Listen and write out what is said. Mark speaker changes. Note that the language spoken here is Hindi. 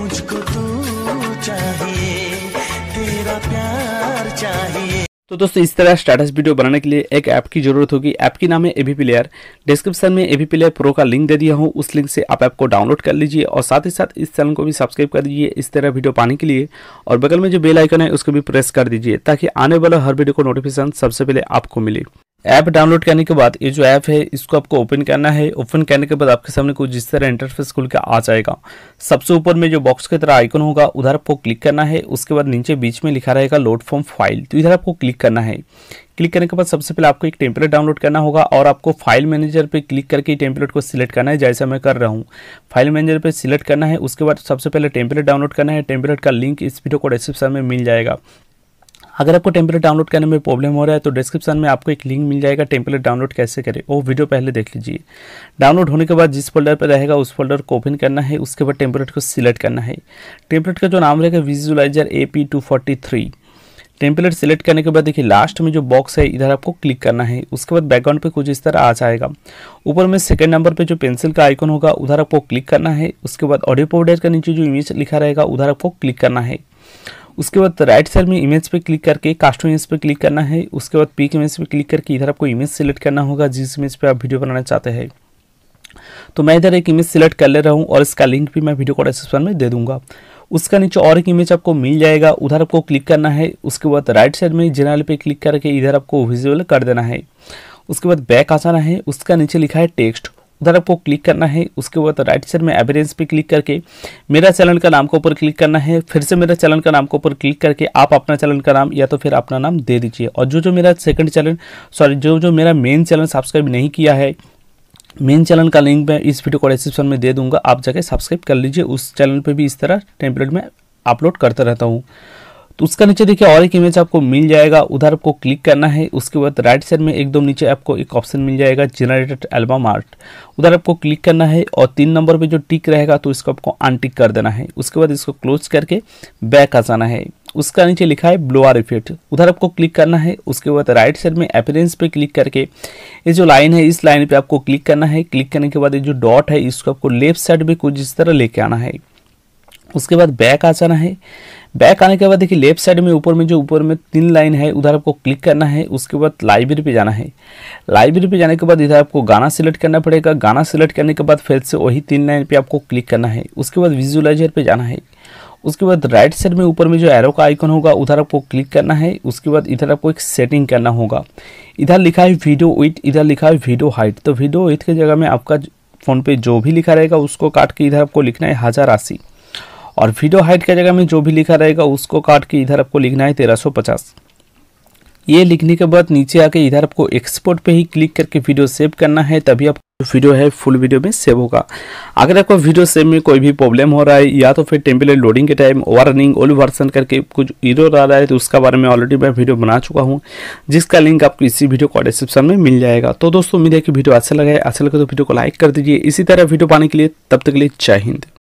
Speaker 1: मुझको तू चाहिए तेरा प्यार चाहिए तो दोस्तों इस तरह स्टेटस वीडियो बनाने के लिए एक ऐप की जरूरत होगी ऐप की नाम है एबी प्लेयर डिस्क्रिप्शन में एबी प्लेयर प्रो का लिंक दे दिया हूँ उस लिंक से आप ऐप को डाउनलोड कर लीजिए और साथ ही साथ इस चैनल को भी सब्सक्राइब कर दीजिए इस तरह वीडियो पाने के लिए और बगल में जो बेल आइकन है उसको भी प्रेस कर दीजिए ताकि आने वाला हर वीडियो को नोटिफिकेशन सबसे पहले आपको मिले ऐप डाउनलोड करने के बाद ये जो ऐप है इसको आपको ओपन करना है ओपन करने के बाद आपके सामने कुछ जिस तरह इंटरफेस खुल के आ जाएगा सबसे ऊपर में जो बॉक्स की तरह आइकन होगा उधर आपको क्लिक करना है उसके बाद नीचे बीच में लिखा रहेगा लोड फॉर्म फाइल तो इधर आपको क्लिक करना है क्लिक करने के बाद सबसे पहले आपको एक टेम्पलेट डाउनलोड करना होगा और आपको फाइल मैनेजर पे क्लिक करके टेम्पलेट को सिलेक्ट करना है जैसा मैं कर रहा हूँ फाइल मैनेजर पे सिलेक्ट करना है उसके बाद सबसे पहले टेम्पलेट डाउनलोड करना है टेम्पलेट का लिंक इस वीडियो को डिस्क्रिप्शन में मिल जाएगा अगर आपको टेम्पलेट डाउनलोड करने में प्रॉब्लम हो रहा है तो डिस्क्रिप्शन में आपको एक लिंक मिल जाएगा टेम्पलेट डाउनलोड कैसे करें वो वीडियो पहले देख लीजिए डाउनलोड होने के बाद जिस फोल्डर पर रहेगा उस फोल्डर को ओपन करना है उसके बाद टेम्पलेट को सिलेक्ट करना है टेम्पलेट का जो नाम रहेगा visualiser A P two forty three template select करने के बाद देखिए लास्ट में जो बॉक्स है इधर आपको क्लिक करना है उसके बाद बैकग्राउंड पे कुछ इस तरह आ जाएगा ऊपर में सेकंड नंबर पे जो पेंसिल का आइकन होगा उधर आपको क्लिक करना है उसके बाद ऑडियो पाउडर का नीचे जो इमेज लिखा रहेगा उधर आपको क्लिक करना है उसके बाद राइट साइड में इमेज पे क्लिक करके कास्टो इमेज पे क्लिक करना है उसके बाद पिक इमेज पे क्लिक करके इधर आपको इमेज सेलेक्ट करना होगा जिस इमेज पे आप वीडियो बनाना चाहते हैं तो मैं इधर एक इमेज सेलेक्ट कर ले रहा हूँ और इसका लिंक भी मैं वीडियो को डिस्क्रिप्शन में दे दूंगा उसका नीचे और एक इमेज आपको मिल जाएगा उधर आपको क्लिक करना है उसके बाद राइट साइड में जनरल पे क्लिक करके इधर आपको विजिबल कर देना है उसके बाद बैक आ है उसका नीचे लिखा है टेक्स्ट उधर आपको क्लिक करना है उसके बाद राइट साइड में एवरेंस पे क्लिक करके मेरा चैनल का नाम के ऊपर क्लिक करना है फिर से मेरा चैनल का नाम के ऊपर क्लिक करके आप अपना चैनल का नाम या तो फिर अपना नाम दे दीजिए और जो जो मेरा सेकंड चैनल सॉरी जो जो मेरा मेन चैनल सब्सक्राइब नहीं किया है मेन चैनल का लिंक मैं इस वीडियो को डिस्क्रिप्शन में दे दूंगा आप जाके सब्सक्राइब कर लीजिए उस चैनल पर भी इस तरह टेम्पलेट में अपलोड करता रहता हूँ तो उसका नीचे देखिए और एक इमेज आपको मिल जाएगा उधर आपको क्लिक करना है उसके बाद राइट साइड में एकदम नीचे आपको एक ऑप्शन मिल जाएगा जनरेटेड एल्बम आर्ट उधर आपको क्लिक करना है और तीन नंबर पे जो टिक रहेगा तो इसको आपको अनटिक कर देना है उसके बाद इसको क्लोज करके बैक आ जाना है उसका नीचे लिखा है ब्लोअर इफेक्ट उधर आपको क्लिक करना है उसके बाद राइट साइड में अपेरेंस पे क्लिक करके ये जो लाइन है इस लाइन पे आपको क्लिक करना है क्लिक करने के बाद ये जो डॉट है इसको आपको लेफ्ट साइड में कुछ इस तरह लेके आना है उसके बाद बैक आ जाना है बैक आने के बाद देखिए लेफ्ट साइड में ऊपर में जो ऊपर में तीन लाइन है उधर आपको क्लिक करना है उसके बाद लाइब्रेरी पे जाना है लाइब्रेरी पे जाने के बाद इधर आपको गाना सिलेक्ट करना पड़ेगा गाना सिलेक्ट करने के बाद फिर से वही तीन लाइन पे आपको क्लिक करना है उसके बाद विजुअलाइजर पर जाना है उसके बाद राइट साइड में ऊपर में जो एरो का आइकन होगा उधर आपको क्लिक करना है उसके बाद इधर आपको एक सेटिंग करना होगा इधर लिखा है वीडियो विथ इधर लिखा है वीडियो हाइट तो वीडियो विथ की जगह में आपका फ़ोन पे जो भी लिखा रहेगा उसको काट के इधर आपको लिखना है हज़ार अस्सी और वीडियो हाइट की जगह में जो भी लिखा रहेगा उसको काट के इधर आपको लिखना है तेरह सौ पचास ये लिखने के बाद नीचे आके इधर आपको एक्सपोर्ट पे ही क्लिक करके वीडियो सेव करना है तभी आप वीडियो है फुल वीडियो में सेव होगा अगर आपको वीडियो सेव में कोई भी प्रॉब्लम हो रहा है या तो फिर टेम्पलेट लोडिंग के टाइम वार्निंग ओल वर्सन करके कुछ ईरो आ रहा है तो उसका बारे में ऑलरेडी मैं वीडियो बना चुका हूँ जिसका लिंक आपको इसी वीडियो को डिस्क्रिप्शन में मिल जाएगा तो दोस्तों उम्मीद है कि वीडियो अच्छा लगा है अच्छा लगे तो वीडियो को लाइक कर दीजिए इसी तरह वीडियो पाने के लिए तब तक के लिए जय हिंद